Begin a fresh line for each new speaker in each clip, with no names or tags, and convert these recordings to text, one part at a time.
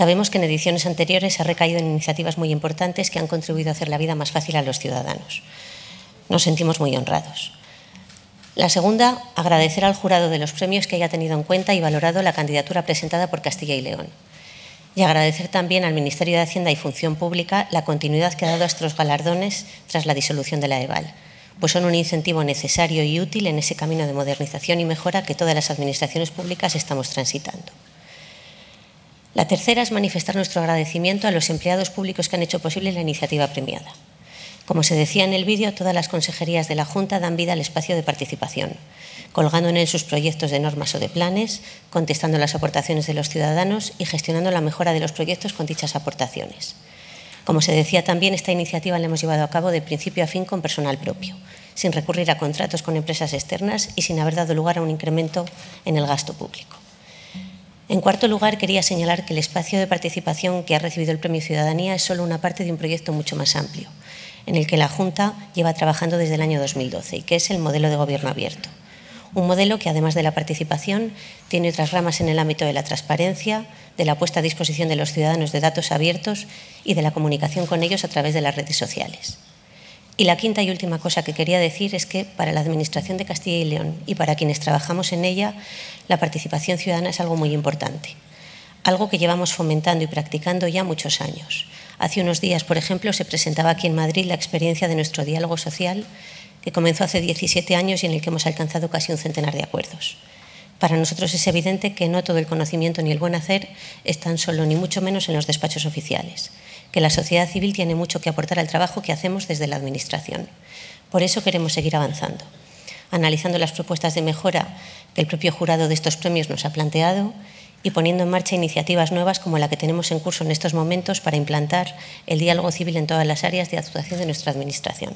Sabemos que en ediciones anteriores ha recaído en iniciativas muy importantes que han contribuido a hacer la vida más fácil a los ciudadanos. Nos sentimos muy honrados. La segunda, agradecer al jurado de los premios que haya tenido en cuenta y valorado la candidatura presentada por Castilla y León. Y agradecer también al Ministerio de Hacienda y Función Pública la continuidad que ha dado a estos galardones tras la disolución de la EVAL, pues son un incentivo necesario y útil en ese camino de modernización y mejora que todas las administraciones públicas estamos transitando. La tercera es manifestar nuestro agradecimiento a los empleados públicos que han hecho posible la iniciativa premiada. Como se decía en el vídeo, todas las consejerías de la Junta dan vida al espacio de participación, colgando en él sus proyectos de normas o de planes, contestando las aportaciones de los ciudadanos y gestionando la mejora de los proyectos con dichas aportaciones. Como se decía también, esta iniciativa la hemos llevado a cabo de principio a fin con personal propio, sin recurrir a contratos con empresas externas y sin haber dado lugar a un incremento en el gasto público. En cuarto lugar, quería señalar que el espacio de participación que ha recibido el Premio Ciudadanía es solo una parte de un proyecto mucho más amplio, en el que la Junta lleva trabajando desde el año 2012 y que es el modelo de gobierno abierto. Un modelo que, además de la participación, tiene otras ramas en el ámbito de la transparencia, de la puesta a disposición de los ciudadanos de datos abiertos y de la comunicación con ellos a través de las redes sociales. Y la quinta y última cosa que quería decir es que para la Administración de Castilla y León y para quienes trabajamos en ella, la participación ciudadana es algo muy importante, algo que llevamos fomentando y practicando ya muchos años. Hace unos días, por ejemplo, se presentaba aquí en Madrid la experiencia de nuestro diálogo social, que comenzó hace 17 años y en el que hemos alcanzado casi un centenar de acuerdos. Para nosotros es evidente que no todo el conocimiento ni el buen hacer están solo ni mucho menos en los despachos oficiales que la sociedad civil tiene mucho que aportar al trabajo que hacemos desde la Administración. Por eso queremos seguir avanzando, analizando las propuestas de mejora que el propio jurado de estos premios nos ha planteado y poniendo en marcha iniciativas nuevas como la que tenemos en curso en estos momentos para implantar el diálogo civil en todas las áreas de actuación de nuestra Administración.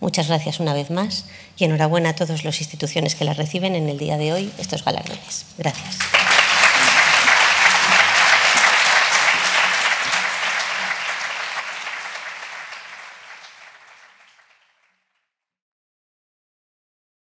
Muchas gracias una vez más y enhorabuena a todas las instituciones que las reciben en el día de hoy estos galardones. Gracias.